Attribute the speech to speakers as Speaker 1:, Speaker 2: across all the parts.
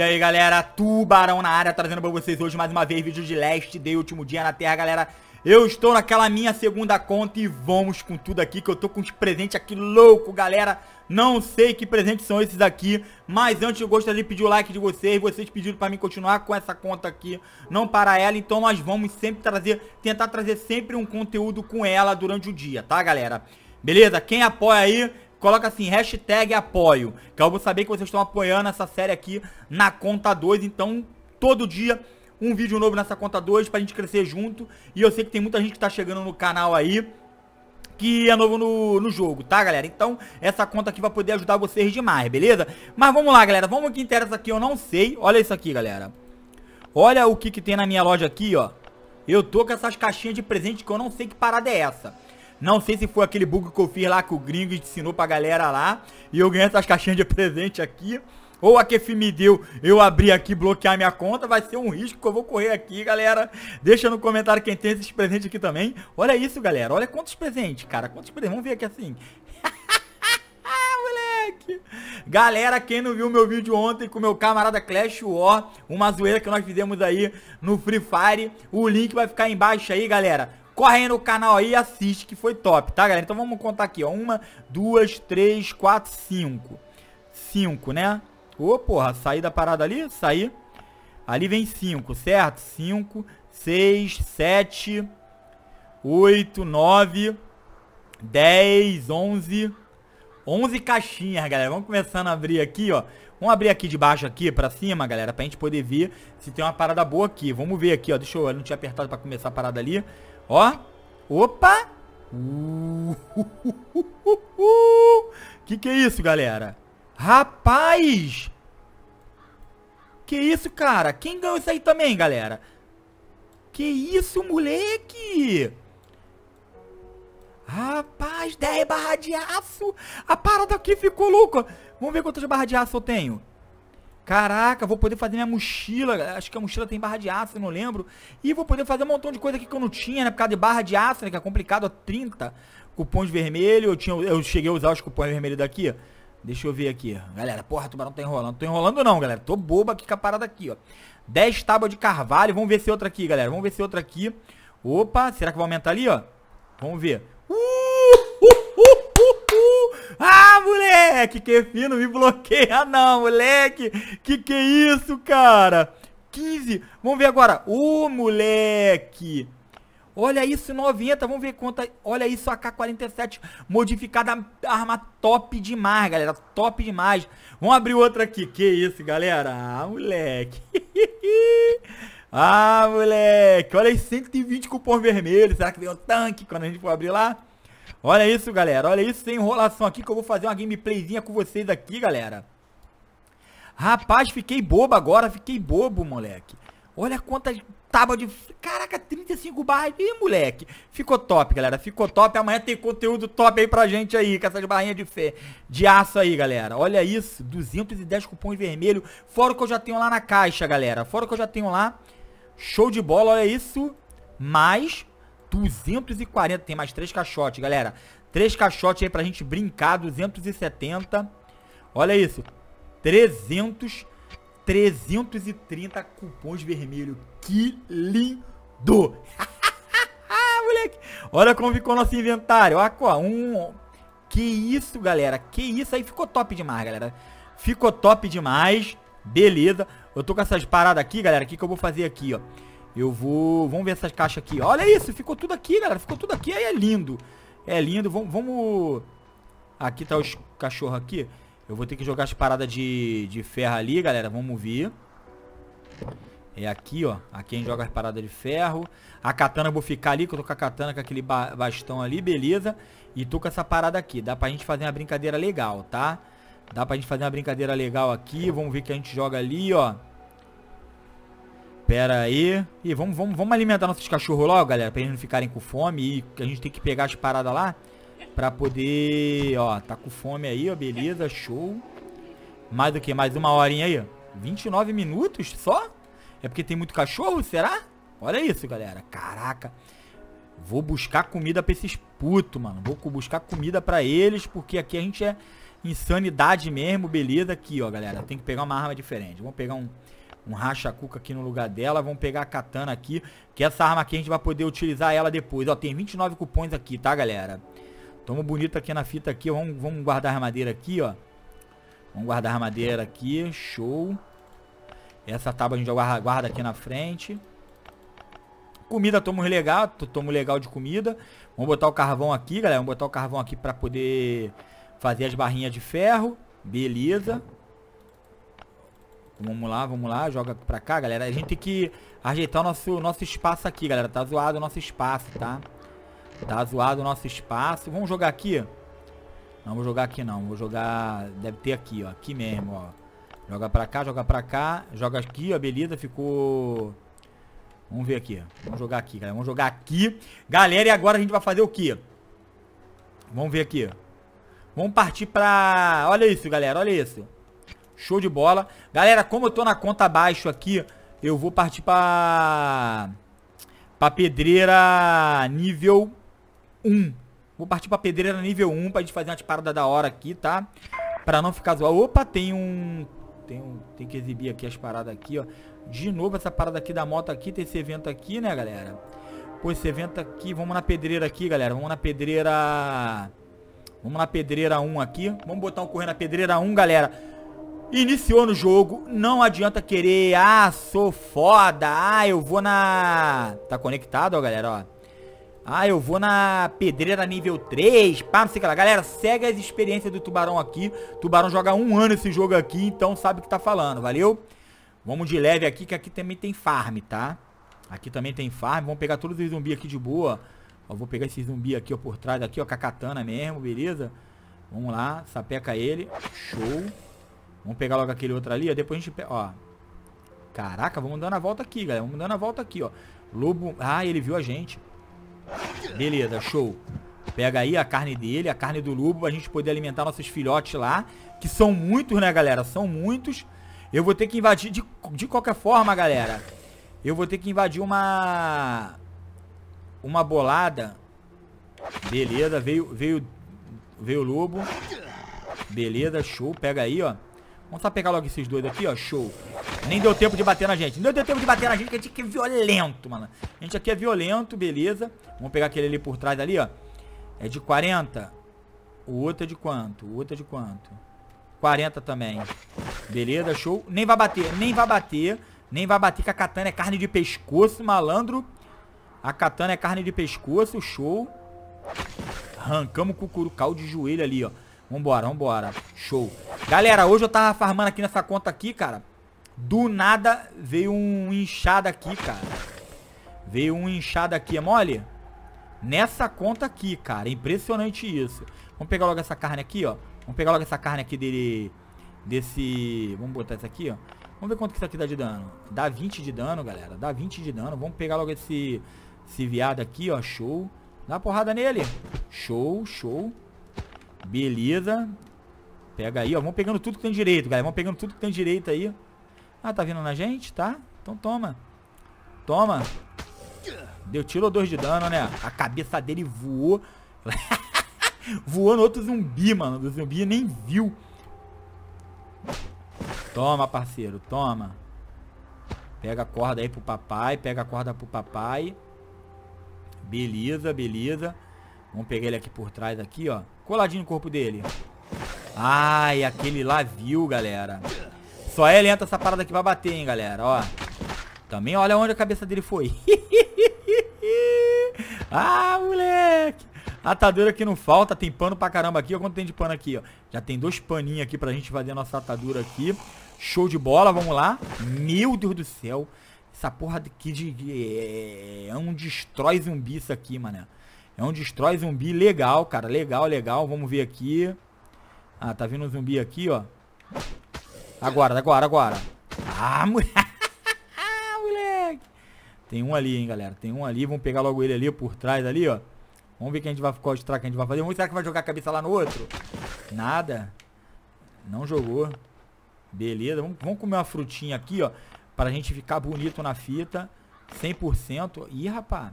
Speaker 1: E aí galera, Tubarão na área, trazendo pra vocês hoje mais uma vez vídeo de leste, de último dia na terra galera Eu estou naquela minha segunda conta e vamos com tudo aqui que eu tô com uns presentes aqui louco galera Não sei que presentes são esses aqui, mas antes eu gostaria de pedir o like de vocês Vocês pediram pra mim continuar com essa conta aqui, não para ela Então nós vamos sempre trazer, tentar trazer sempre um conteúdo com ela durante o dia, tá galera? Beleza? Quem apoia aí, coloca assim, hashtag apoio, que eu é vou saber que vocês estão apoiando essa série aqui na conta 2, então todo dia um vídeo novo nessa conta 2 pra gente crescer junto, e eu sei que tem muita gente que tá chegando no canal aí, que é novo no, no jogo, tá galera? Então essa conta aqui vai poder ajudar vocês demais, beleza? Mas vamos lá galera, vamos que interessa aqui, eu não sei, olha isso aqui galera, olha o que que tem na minha loja aqui ó, eu tô com essas caixinhas de presente que eu não sei que parada é essa. Não sei se foi aquele bug que eu fiz lá que o gringo ensinou pra galera lá. E eu ganhei essas caixinhas de presente aqui. Ou a Kefi me deu, eu abrir aqui bloquear minha conta. Vai ser um risco que eu vou correr aqui, galera. Deixa no comentário quem tem esses presentes aqui também. Olha isso, galera. Olha quantos presentes, cara. Quantos presentes. Vamos ver aqui assim. Galera, quem não viu meu vídeo ontem com meu camarada Clash War, uma zoeira que nós fizemos aí no Free Fire, o link vai ficar embaixo aí, galera. Corre aí no canal aí e assiste que foi top, tá galera? Então vamos contar aqui, ó. Uma, duas, três, quatro, cinco. Cinco, né? Ô, oh, porra, saí da parada ali, saí. Ali vem cinco, certo? Cinco, seis, sete, oito, nove, dez, onze... onze caixinhas, galera. Vamos começando a abrir aqui, ó. Vamos abrir aqui de baixo aqui pra cima, galera, pra gente poder ver se tem uma parada boa aqui. Vamos ver aqui, ó. Deixa eu... eu não tinha apertado pra começar a parada ali. Ó. Opa. Uh, que que é isso, galera? Rapaz! Que isso, cara? Quem ganhou isso aí também, galera? Que isso, moleque? Rapaz, 10 barra de aço. A parada aqui ficou louca. Vamos ver quantas barras de aço eu tenho. Caraca, vou poder fazer minha mochila. Acho que a mochila tem barra de aço, não lembro. E vou poder fazer um montão de coisa aqui que eu não tinha, né? Por causa de barra de aço, né? Que é complicado, ó, 30 cupons vermelhos. Eu, tinha, eu cheguei a usar os cupons vermelhos daqui, ó. Deixa eu ver aqui. Galera, porra, tubarão tá enrolando. Tô enrolando não, galera. Tô boba aqui com a parada aqui, ó. 10 tábuas de carvalho. Vamos ver se outra aqui, galera. Vamos ver se outra aqui. Opa, será que vai aumentar ali, ó? Vamos ver. moleque, que fino, me bloqueia não, moleque. Que que é isso, cara? 15. Vamos ver agora. Ô, moleque. Olha isso, 90. Vamos ver quanto. Olha isso, AK-47 modificada. Arma top demais, galera. Top demais. Vamos abrir outra aqui. Que isso, galera. Ah, moleque. ah, moleque. Olha aí, 120 cupom vermelho. Será que vem tanque quando a gente for abrir lá? Olha isso, galera. Olha isso sem enrolação aqui que eu vou fazer uma gameplayzinha com vocês aqui, galera. Rapaz, fiquei bobo agora. Fiquei bobo, moleque. Olha quantas tábuas de... Caraca, 35 barras. Ih, moleque. Ficou top, galera. Ficou top. Amanhã tem conteúdo top aí pra gente aí, com essas barrinhas de, fe... de aço aí, galera. Olha isso. 210 cupons vermelhos. Fora o que eu já tenho lá na caixa, galera. Fora o que eu já tenho lá. Show de bola, olha isso. Mais 240. Tem mais três caixotes, galera. Três caixotes aí pra gente brincar. 270. Olha isso. 300. 330 cupons vermelho. Que lindo! Moleque. Olha como ficou nosso inventário. qual um... Que isso, galera. Que isso. Aí ficou top demais, galera. Ficou top demais. Beleza. Eu tô com essas paradas aqui, galera. O que, que eu vou fazer aqui, ó? Eu vou... Vamos ver essas caixas aqui. Olha isso, ficou tudo aqui, galera. Ficou tudo aqui, aí é lindo. É lindo, vamos... vamos... Aqui tá os cachorros aqui. Eu vou ter que jogar as paradas de, de ferro ali, galera. Vamos ver. É aqui, ó. Aqui a gente joga as paradas de ferro. A katana eu vou ficar ali, que eu tô com a katana, com aquele bastão ali, beleza. E tô com essa parada aqui. Dá pra gente fazer uma brincadeira legal, tá? Dá pra gente fazer uma brincadeira legal aqui. Vamos ver que a gente joga ali, ó. Pera aí. E vamos, vamos, vamos alimentar nossos cachorros logo, galera, pra eles não ficarem com fome. E a gente tem que pegar as paradas lá pra poder... Ó, tá com fome aí, ó, beleza, show. Mais do que? Mais uma horinha aí, 29 minutos só? É porque tem muito cachorro, será? Olha isso, galera. Caraca. Vou buscar comida pra esses putos, mano. Vou buscar comida pra eles, porque aqui a gente é insanidade mesmo, beleza? Aqui, ó, galera. Tem que pegar uma arma diferente. Vamos pegar um um racha-cuca aqui no lugar dela. Vamos pegar a katana aqui, que essa arma aqui a gente vai poder utilizar ela depois. Ó, tem 29 cupons aqui, tá, galera? Tamo bonito aqui na fita aqui, Vamos, vamos guardar a madeira aqui, ó. Vamos guardar a madeira aqui, show. Essa tábua a gente já guarda aqui na frente. Comida, tomo legal, tomo legal de comida. Vamos botar o carvão aqui, galera. Vamos botar o carvão aqui pra poder fazer as barrinhas de ferro. Beleza. Tipo, vamos lá, vamos lá, joga pra cá, galera. A gente tem que ajeitar o nosso, nosso espaço aqui, galera. Tá zoado o nosso espaço, tá? Tá zoado o nosso espaço. Vamos jogar aqui? Não, vou jogar aqui não. Vou jogar... Deve ter aqui, ó. Aqui mesmo, ó. Joga pra cá, joga pra cá. Joga aqui, ó. Beleza, ficou... Vamos ver aqui. Vamos jogar aqui, galera. Vamos jogar aqui. Galera, e agora a gente vai fazer o quê? Vamos ver aqui. Vamos partir pra... Olha isso, galera. Olha isso. Show de bola. Galera, como eu tô na conta abaixo aqui, eu vou partir pra... Pra pedreira nível 1. Vou partir pra pedreira nível 1 pra gente fazer umas paradas da hora aqui, tá? Pra não ficar zoado. Opa, tem um... Tem, um... tem que exibir aqui as paradas aqui, ó. De novo essa parada aqui da moto aqui. Tem esse evento aqui, né, galera? Pô, esse evento aqui... Vamos na pedreira aqui, galera. Vamos na pedreira... Vamos na pedreira 1 aqui. Vamos botar um correndo na pedreira 1, galera. Iniciou no jogo, não adianta querer, ah, sou foda, ah, eu vou na... Tá conectado, ó, galera, ó. Ah, eu vou na pedreira nível 3, pá, não sei o que lá. Galera, segue as experiências do Tubarão aqui. Tubarão joga um ano esse jogo aqui, então sabe o que tá falando, valeu? Vamos de leve aqui, que aqui também tem farm, tá? Aqui também tem farm, vamos pegar todos os zumbis aqui de boa. Ó, vou pegar esse zumbi aqui, ó, por trás aqui, ó, com a katana mesmo, beleza? Vamos lá, sapeca ele, show. Vamos pegar logo aquele outro ali, ó. Depois a gente pega, ó. Caraca, vamos dando a volta aqui, galera. Vamos dando a volta aqui, ó. Lobo... Ah, ele viu a gente. Beleza, show. Pega aí a carne dele, a carne do lobo, a gente poder alimentar nossos filhotes lá. Que são muitos, né, galera? São muitos. Eu vou ter que invadir... De, de qualquer forma, galera, eu vou ter que invadir uma... Uma bolada. Beleza, veio... Veio, veio o lobo. Beleza, show. Pega aí, ó. Vamos só pegar logo esses dois aqui, ó. Show. Nem deu tempo de bater na gente. Nem deu tempo de bater na gente, que a gente aqui é violento, mano. A gente aqui é violento, beleza. Vamos pegar aquele ali por trás ali, ó. É de 40. O outro é de quanto? O outro é de quanto? 40 também. Beleza, show. Nem vai bater, nem vai bater. Nem vai bater que a katana é carne de pescoço, malandro. A katana é carne de pescoço, show. Arrancamos o curucal de joelho ali, ó. Vambora, vambora. Show. Galera, hoje eu tava farmando aqui nessa conta aqui, cara. Do nada veio um inchado aqui, cara. Veio um inchado aqui, é mole? Nessa conta aqui, cara. Impressionante isso. Vamos pegar logo essa carne aqui, ó. Vamos pegar logo essa carne aqui dele... Desse... Vamos botar isso aqui, ó. Vamos ver quanto que isso aqui dá de dano. Dá 20 de dano, galera. Dá 20 de dano. Vamos pegar logo esse... Esse viado aqui, ó. Show. Dá uma porrada nele. Show, show. Beleza. Pega aí, ó. Vamos pegando tudo que tem direito, galera. Vamos pegando tudo que tem direito aí. Ah, tá vindo na gente? Tá. Então toma. Toma. Deu tiro ou dois de dano, né? A cabeça dele voou. voou no outro zumbi, mano. O zumbi nem viu. Toma, parceiro. Toma. Pega a corda aí pro papai. Pega a corda pro papai. Beleza, beleza. Vamos pegar ele aqui por trás aqui, ó. Coladinho no corpo dele. Ai, aquele lá viu, galera. Só é entra essa parada que vai bater, hein, galera. Ó. Também olha onde a cabeça dele foi. ah, moleque. Atadura que não falta. Tem pano pra caramba aqui. Olha quanto tem de pano aqui, ó. Já tem dois paninhos aqui pra gente fazer a nossa atadura aqui. Show de bola, vamos lá. Meu Deus do céu. Essa porra aqui de... de é um destrói zumbi isso aqui, mané. É um destrói zumbi legal, cara. Legal, legal. Vamos ver aqui. Ah, tá vindo um zumbi aqui, ó. Agora, agora, agora. Ah, moleque. ah, moleque. Tem um ali, hein, galera. Tem um ali. Vamos pegar logo ele ali por trás ali, ó. Vamos ver que a gente vai, qual estraga que a gente vai fazer. Vamos, será que vai jogar a cabeça lá no outro? Nada. Não jogou. Beleza. Vamos, vamos comer uma frutinha aqui, ó. Pra gente ficar bonito na fita. 100%. Ih, rapaz.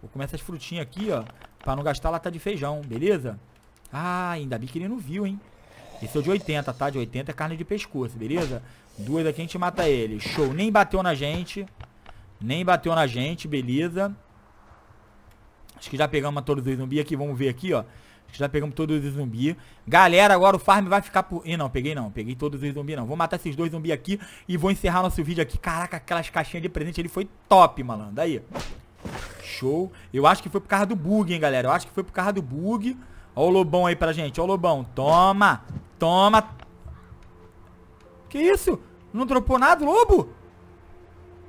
Speaker 1: Vou comer essas frutinhas aqui, ó. Pra não gastar lata de feijão, beleza? Ah, ainda bem que ele não viu, hein? Esse é de 80, tá? De 80 é carne de pescoço, beleza? Duas aqui a gente mata ele. Show. Nem bateu na gente. Nem bateu na gente, beleza. Acho que já pegamos todos os zumbis aqui. Vamos ver aqui, ó. Acho que já pegamos todos os zumbis. Galera, agora o farm vai ficar por... Ih, não, peguei não. Peguei todos os zumbis, não. Vou matar esses dois zumbis aqui e vou encerrar nosso vídeo aqui. Caraca, aquelas caixinhas de presente ele foi top, malandro. Aí. Show. Eu acho que foi por causa do bug, hein, galera. Eu acho que foi por causa do bug. Ó o Lobão aí pra gente. Ó o Lobão. Toma. Toma. Que isso? Não dropou nada, lobo?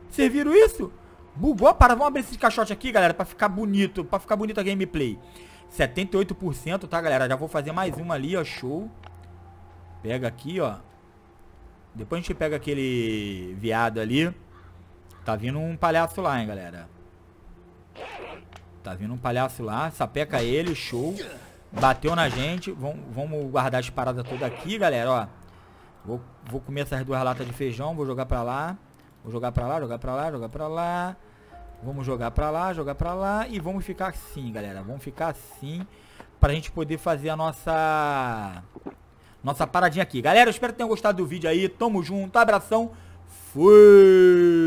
Speaker 1: Vocês viram isso? Bugou a parada. Vamos abrir esse caixote aqui, galera, pra ficar bonito. Pra ficar bonito a gameplay. 78%, tá, galera? Já vou fazer mais uma ali, ó. Show. Pega aqui, ó. Depois a gente pega aquele viado ali. Tá vindo um palhaço lá, hein, galera. Tá vindo um palhaço lá. Sapeca ele, show. Bateu na gente. Vom, vamos guardar as paradas todas aqui, galera. Ó, vou, vou comer essas duas latas de feijão. Vou jogar pra lá. Vou jogar pra lá, jogar pra lá, jogar pra lá. Vamos jogar pra lá, jogar pra lá. E vamos ficar assim, galera. Vamos ficar assim. Pra gente poder fazer a nossa... Nossa paradinha aqui. Galera, espero que tenham gostado do vídeo aí. Tamo junto. Abração. Fui!